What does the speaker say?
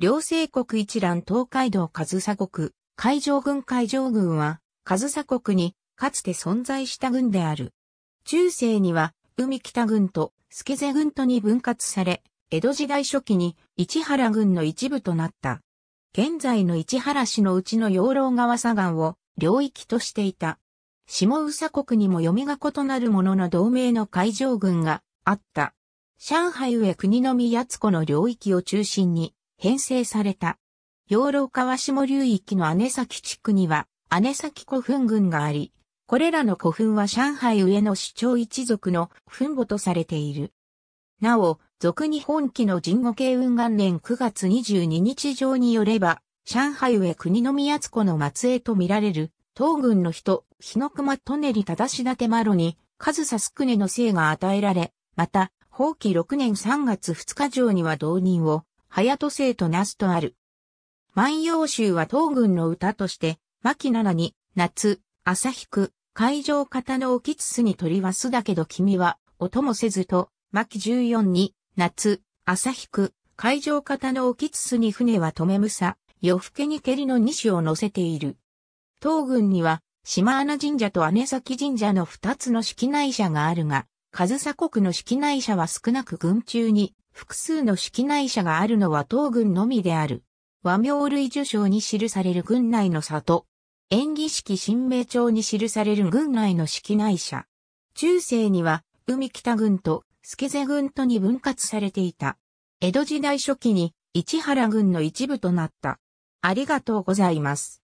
両政国一覧東海道上佐国、海上軍海上軍は、上佐国にかつて存在した軍である。中世には、海北軍と助瀬軍とに分割され、江戸時代初期に市原軍の一部となった。現在の市原市のうちの養老川左岸を領域としていた。下宇佐国にも読みが異なるものの同盟の海上軍があった。上海上国の宮津湖の領域を中心に、編成された。養老川下流域の姉崎地区には、姉崎古墳群があり、これらの古墳は上海上の市長一族の墳墓とされている。なお、俗日本期の神護慶雲元年9月22日上によれば、上海上国の宮津子の末裔と見られる、東軍の人、日の熊トネリ正しだてまろに、上総宿根の姓が与えられ、また、法期6年3月2日上には同人を、隼人生となすとある。万葉集は東軍の歌として、牧七に、夏、朝引く、海上方の沖津に鳥は巣だけど君は、音もせずと、牧十四に、夏、朝引く、海上方の沖津に船は止めむさ、夜更けに蹴りの西を乗せている。東軍には、島穴神社と姉崎神社の二つの式内社があるが、上総国の式内社は少なく軍中に複数の式内社があるのは東軍のみである。和名類受賞に記される軍内の里。演技式新名帳に記される軍内の式内社。中世には海北軍と助瀬軍とに分割されていた。江戸時代初期に市原軍の一部となった。ありがとうございます。